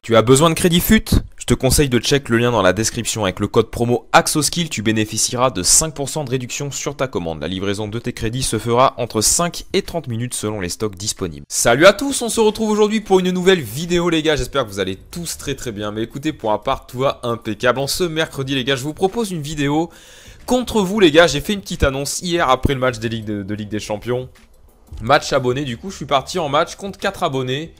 Tu as besoin de crédit fut Je te conseille de check le lien dans la description avec le code promo AXOSKILL, tu bénéficieras de 5% de réduction sur ta commande. La livraison de tes crédits se fera entre 5 et 30 minutes selon les stocks disponibles. Salut à tous, on se retrouve aujourd'hui pour une nouvelle vidéo les gars, j'espère que vous allez tous très très bien. Mais écoutez, pour un part, tout va impeccable. En ce mercredi les gars, je vous propose une vidéo contre vous les gars. J'ai fait une petite annonce hier après le match des de, Ligue des Champions. Match abonné, du coup, je suis parti en match contre 4 abonnés.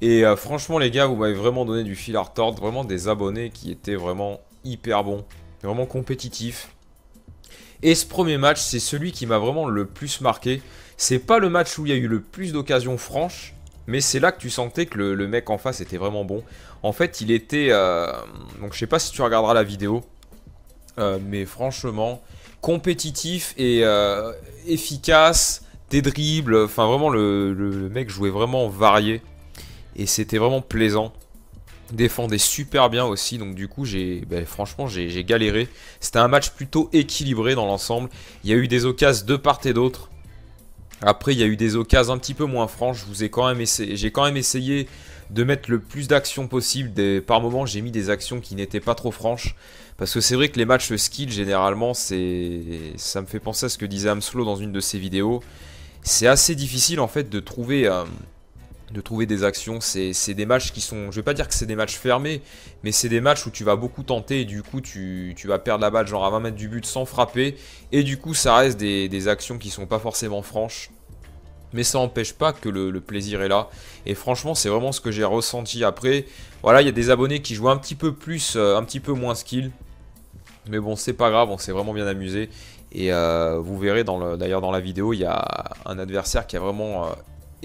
Et euh, franchement, les gars, vous m'avez vraiment donné du fil à retordre. Vraiment des abonnés qui étaient vraiment hyper bons, vraiment compétitifs. Et ce premier match, c'est celui qui m'a vraiment le plus marqué. C'est pas le match où il y a eu le plus d'occasions franches, mais c'est là que tu sentais que le, mec en face était vraiment bon. En fait, il était. Euh, donc, je sais pas si tu regarderas la vidéo. Euh, mais franchement, compétitif et euh, efficace, des dribbles. Enfin, vraiment, le, mec jouait vraiment varié. Et c'était vraiment plaisant. Défendait super bien aussi. Donc, du coup, j'ai ben, franchement, j'ai galéré. C'était un match plutôt équilibré dans l'ensemble. Il y a eu des occasions de part et d'autre. Après, il y a eu des occasions un petit peu moins franches. J'ai quand, même quand même essayé de mettre le plus d'actions possible. Des... Par moment, j'ai mis des actions qui n'étaient pas trop franches. Parce que c'est vrai que les matchs skill, généralement, c'est ça me fait penser à ce que disait Amslo dans une de ses vidéos. C'est assez difficile, en fait, de trouver... Euh, de trouver des actions. C'est des matchs qui sont, je vais pas dire que c'est des matchs fermés, mais c'est des matchs où tu vas beaucoup tenter et du coup tu, vas perdre la balle genre à 20 mètres du but sans frapper. Et du coup ça reste des, des actions qui sont pas forcément franches mais ça n'empêche pas que le, plaisir est là. Et franchement, c'est vraiment ce que j'ai ressenti après. Voilà, il y a des abonnés qui jouent un petit peu plus, euh, un petit peu moins skill. Mais bon, c'est pas grave, on s'est vraiment bien amusé. Et euh, vous verrez d'ailleurs dans la vidéo, il y a un adversaire qui a vraiment euh,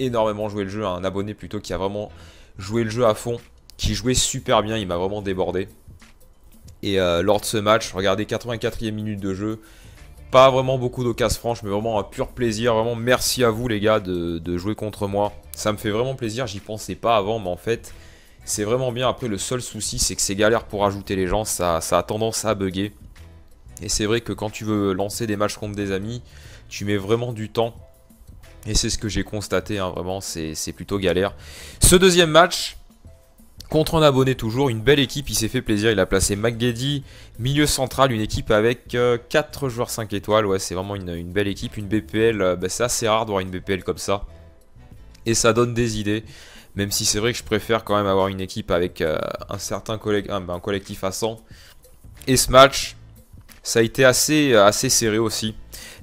énormément joué le jeu, un abonné plutôt qui a vraiment joué le jeu à fond, qui jouait super bien, il m'a vraiment débordé. Et lors de ce match, regardez 84e minute de jeu, pas vraiment beaucoup d'occasions franches, mais vraiment un pur plaisir. Vraiment, merci à vous les gars de, jouer contre moi. Ça me fait vraiment plaisir, j'y pensais pas avant, mais en fait, c'est vraiment bien. Après, le seul souci, c'est que c'est galère pour ajouter les gens, ça, a tendance à bugger. Et c'est vrai que quand tu veux lancer des matchs contre des amis, tu mets vraiment du temps. Et c'est ce que j'ai constaté, hein, vraiment, c'est plutôt galère. Ce deuxième match, Contre un abonné toujours, une belle équipe, il s'est fait plaisir, il a placé McGeddy, milieu central, une équipe avec 4 euh, joueurs 5 étoiles, ouais c'est vraiment une, belle équipe, une BPL, euh, bah, c'est assez rare d'avoir voir une BPL comme ça, et ça donne des idées, même si c'est vrai que je préfère quand même avoir une équipe avec euh, un certain collègue, un, bah, collectif à 100, et ce match, ça a été assez, assez serré aussi,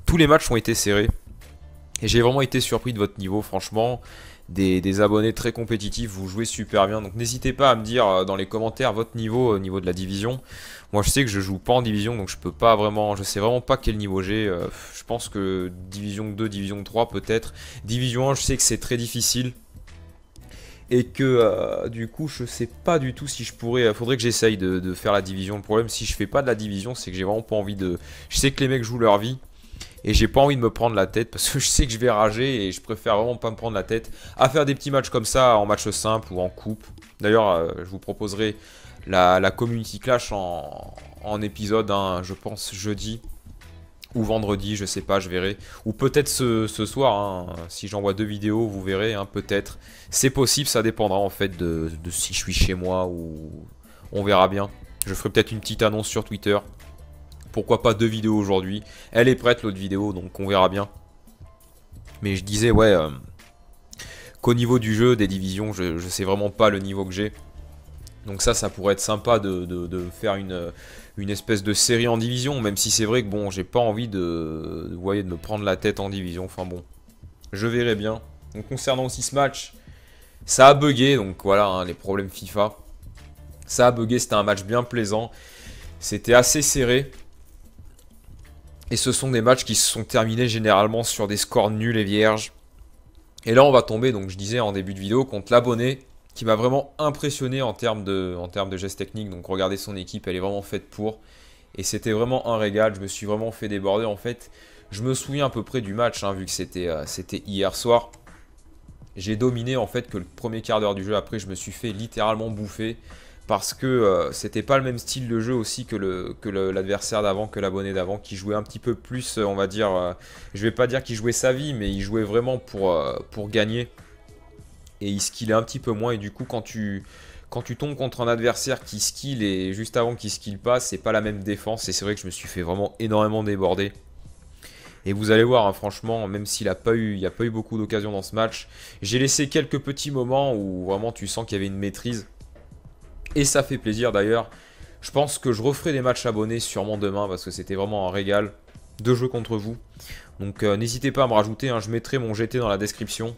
tous les matchs ont été serrés, et j'ai vraiment été surpris de votre niveau franchement, des, abonnés très compétitifs, vous jouez super bien. Donc n'hésitez pas à me dire euh, dans les commentaires votre niveau au euh, niveau de la division. Moi je sais que je joue pas en division donc je peux pas vraiment, je sais vraiment pas quel niveau j'ai. Euh, je pense que division 2, division 3 peut-être. Division 1 je sais que c'est très difficile. Et que du coup je sais pas du tout si je pourrais, faudrait que j'essaye de, de faire la division. Le problème si je fais pas de la division c'est que j'ai vraiment pas envie de... Je sais que les mecs jouent leur vie. Et j'ai pas envie de me prendre la tête parce que je sais que je vais rager et je préfère vraiment pas me prendre la tête à faire des petits matchs comme ça en match simple ou en coupe. D'ailleurs, euh, je vous proposerai la, Community Clash en, épisode, je pense jeudi ou vendredi, je sais pas, je verrai. Ou peut-être ce, soir, hein. si j'envoie deux vidéos, vous verrez, hein, peut-être. C'est possible, ça dépendra en fait de si je suis chez moi ou on verra bien. Je ferai peut-être une petite annonce sur Twitter pourquoi pas deux vidéos aujourd'hui. Elle est prête l'autre vidéo, donc on verra bien. Mais je disais, ouais, euh, qu'au niveau du jeu, des divisions, je, sais vraiment pas le niveau que j'ai. Donc ça, ça pourrait être sympa de, faire une, une, espèce de série en division, même si c'est vrai que bon, j'ai pas envie de, de me prendre la tête en division. Enfin bon, je verrai bien. Donc concernant aussi ce match, ça a bugué, donc voilà, hein, les problèmes FIFA. Ça a bugué, c'était un match bien plaisant. C'était assez serré, et ce sont des matchs qui se sont terminés généralement sur des scores nuls et vierges. Et là, on va tomber, donc je disais en début de vidéo, contre l'abonné qui m'a vraiment impressionné en termes de, en de gestes techniques. Donc regardez son équipe, elle est vraiment faite pour. Et c'était vraiment un régal. Je me suis vraiment fait déborder. En fait, je me souviens à peu près du match, hein, vu que euh, c'était hier soir. J'ai dominé en fait que le premier quart d'heure du jeu. Après, je me suis fait littéralement bouffer parce que euh, c'était pas le même style de jeu aussi que que l'adversaire d'avant, que l'abonné d'avant, qui jouait un petit peu plus, euh, on va dire, euh, je vais pas dire qu'il jouait sa vie, mais il jouait vraiment pour, pour gagner. Et il skillait un petit peu moins, et du coup quand tu, quand tu tombes contre un adversaire qui skill et juste avant qu'il skill pas, c'est pas la même défense, et c'est vrai que je me suis fait vraiment énormément déborder. Et vous allez voir, hein, franchement, même s'il n'y a, pas eu, a pas eu beaucoup d'occasions dans ce match, j'ai laissé quelques petits moments où vraiment tu sens qu'il y avait une maîtrise. Et ça fait plaisir d'ailleurs. Je pense que je referai des matchs abonnés sûrement demain parce que c'était vraiment un régal de jouer contre vous. Donc euh, n'hésitez pas à me rajouter, hein. je mettrai mon GT dans la description.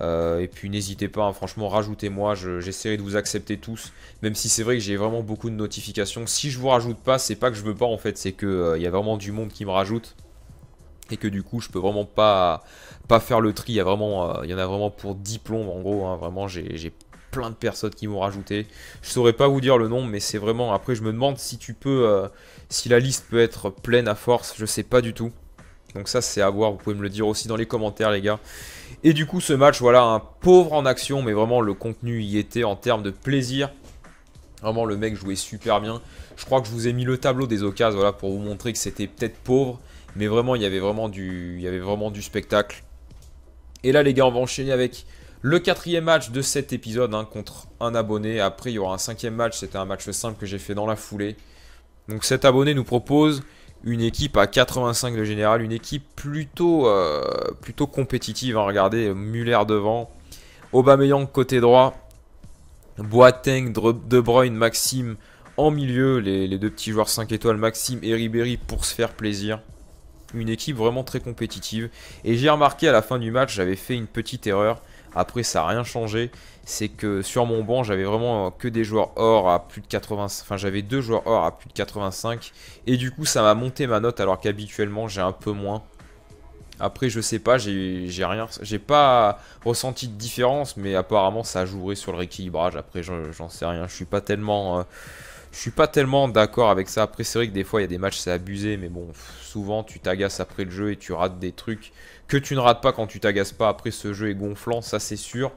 Euh, et puis n'hésitez pas, hein. franchement, rajoutez-moi, j'essaierai de vous accepter tous. Même si c'est vrai que j'ai vraiment beaucoup de notifications. Si je vous rajoute pas, c'est pas que je veux pas en fait, c'est qu'il euh, y a vraiment du monde qui me rajoute. Et que du coup, je peux vraiment pas, pas faire le tri. Il y, a vraiment, il y en a vraiment pour 10 plombes en gros. Hein. vraiment, j'ai plein de personnes qui m'ont rajouté. Je saurais pas vous dire le nom, mais c'est vraiment. Après, je me demande si tu peux, euh, si la liste peut être pleine à force. Je sais pas du tout. Donc ça, c'est à voir. Vous pouvez me le dire aussi dans les commentaires, les gars. Et du coup, ce match, voilà, un pauvre en action, mais vraiment le contenu y était en termes de plaisir. Vraiment, le mec jouait super bien. Je crois que je vous ai mis le tableau des occasions, voilà, pour vous montrer que c'était peut-être pauvre, mais vraiment, il y avait vraiment du, il y avait vraiment du spectacle. Et là, les gars, on va enchaîner avec le quatrième match de cet épisode hein, contre un abonné. Après, il y aura un cinquième match. C'était un match simple que j'ai fait dans la foulée. Donc cet abonné nous propose une équipe à 85 de général, une équipe plutôt, euh, plutôt compétitive. Hein. Regardez, Muller devant, Aubameyang côté droit, Boateng, De Bruyne, Maxime en milieu, les, les, deux petits joueurs 5 étoiles, Maxime et Ribéry pour se faire plaisir. Une équipe vraiment très compétitive. Et j'ai remarqué à la fin du match, j'avais fait une petite erreur. Après, ça n'a rien changé. C'est que sur mon banc, j'avais vraiment que des joueurs or à plus de 85. Enfin, j'avais deux joueurs or à plus de 85. Et du coup, ça m'a monté ma note alors qu'habituellement, j'ai un peu moins. Après, je sais pas, j'ai rien, j'ai pas ressenti de différence, mais apparemment ça jouerait sur le rééquilibrage. Après, j'en sais rien, je suis pas tellement. Euh, je suis pas tellement d'accord avec ça. Après, c'est vrai que des fois, il y a des matchs, c'est abusé, mais bon, souvent, tu t'agaces après le jeu et tu rates des trucs que tu ne rates pas quand tu t'agaces pas. Après, ce jeu est gonflant, ça c'est sûr.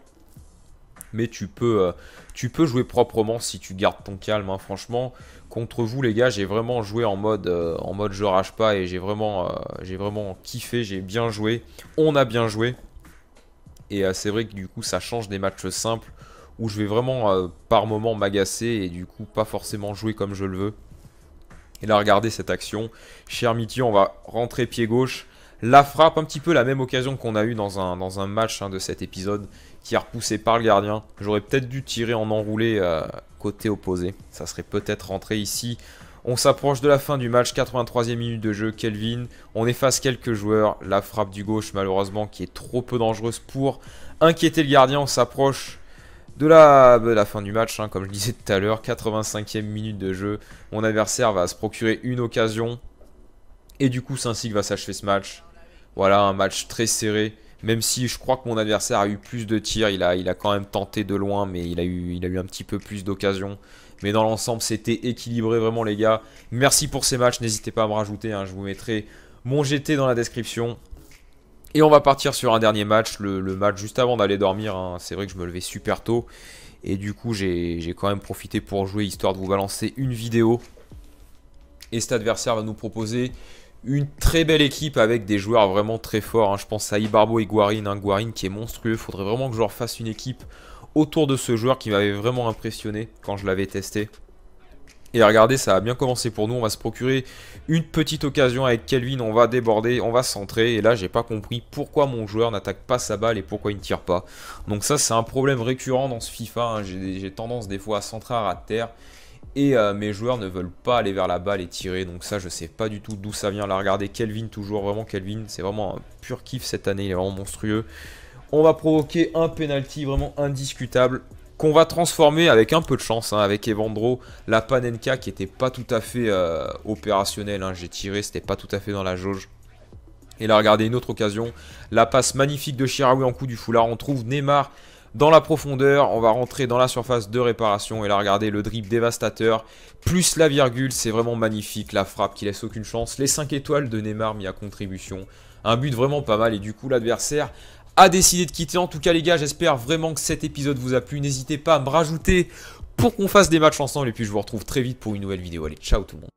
Mais tu peux, euh, tu peux jouer proprement si tu gardes ton calme. Hein. Franchement, contre vous les gars, j'ai vraiment joué en mode, euh, en mode je rage pas et j'ai vraiment, euh, j'ai vraiment kiffé, j'ai bien joué. On a bien joué. Et c'est vrai que du coup, ça change des matchs simples où je vais vraiment euh, par moment m'agacer et du coup pas forcément jouer comme je le veux. Et là, regardez cette action. Cher Miti, on va rentrer pied gauche. La frappe, un petit peu la même occasion qu'on a eu dans un, dans un match hein, de cet épisode, qui est repoussé par le gardien. J'aurais peut-être dû tirer en enroulé euh, côté opposé. Ça serait peut-être rentré ici. On s'approche de la fin du match, 83e minute de jeu, Kelvin. On efface quelques joueurs. La frappe du gauche, malheureusement, qui est trop peu dangereuse pour inquiéter le gardien. On s'approche de la, la fin du match, hein, comme je disais tout à l'heure, 85e minute de jeu, mon adversaire va se procurer une occasion, et du coup c'est ainsi que va s'achever ce match. Voilà, un match très serré, même si je crois que mon adversaire a eu plus de tirs, il a, il a quand même tenté de loin, mais il a eu, il a eu un petit peu plus d'occasions. Mais dans l'ensemble, c'était équilibré vraiment les gars. Merci pour ces matchs, n'hésitez pas à me rajouter, hein. je vous mettrai mon GT dans la description. Et on va partir sur un dernier match, le, match juste avant d'aller dormir. Hein. C'est vrai que je me levais super tôt. Et du coup, j'ai quand même profité pour jouer, histoire de vous balancer une vidéo. Et cet adversaire va nous proposer une très belle équipe avec des joueurs vraiment très forts. Hein. Je pense à Ibarbo et Guarine, hein. Guarine qui est monstrueux. Faudrait vraiment que je leur fasse une équipe autour de ce joueur qui m'avait vraiment impressionné quand je l'avais testé. Et regardez, ça a bien commencé pour nous. On va se procurer une petite occasion avec Kelvin. On va déborder, on va centrer. Et là, j'ai pas compris pourquoi mon joueur n'attaque pas sa balle et pourquoi il ne tire pas. Donc ça, c'est un problème récurrent dans ce FIFA. Hein. J'ai tendance des fois à centrer à terre. Et euh, mes joueurs ne veulent pas aller vers la balle et tirer. Donc ça, je sais pas du tout d'où ça vient. Là, regardez Kelvin toujours. Vraiment, Kelvin, c'est vraiment un pur kiff cette année. Il est vraiment monstrueux. On va provoquer un penalty vraiment indiscutable qu'on va transformer avec un peu de chance, hein, avec Evandro, la Panenka qui était pas tout à fait euh, opérationnelle. Hein, j'ai tiré, c'était pas tout à fait dans la jauge. Et là, regardez une autre occasion. La passe magnifique de Shiraoui en coup du foulard. On trouve Neymar dans la profondeur. On va rentrer dans la surface de réparation. Et là, regardez le drip dévastateur. Plus la virgule, c'est vraiment magnifique. La frappe qui laisse aucune chance. Les 5 étoiles de Neymar mis à contribution. Un but vraiment pas mal. Et du coup, l'adversaire a décidé de quitter. En tout cas, les gars, j'espère vraiment que cet épisode vous a plu. N'hésitez pas à me rajouter pour qu'on fasse des matchs ensemble. Et puis, je vous retrouve très vite pour une nouvelle vidéo. Allez, ciao tout le monde.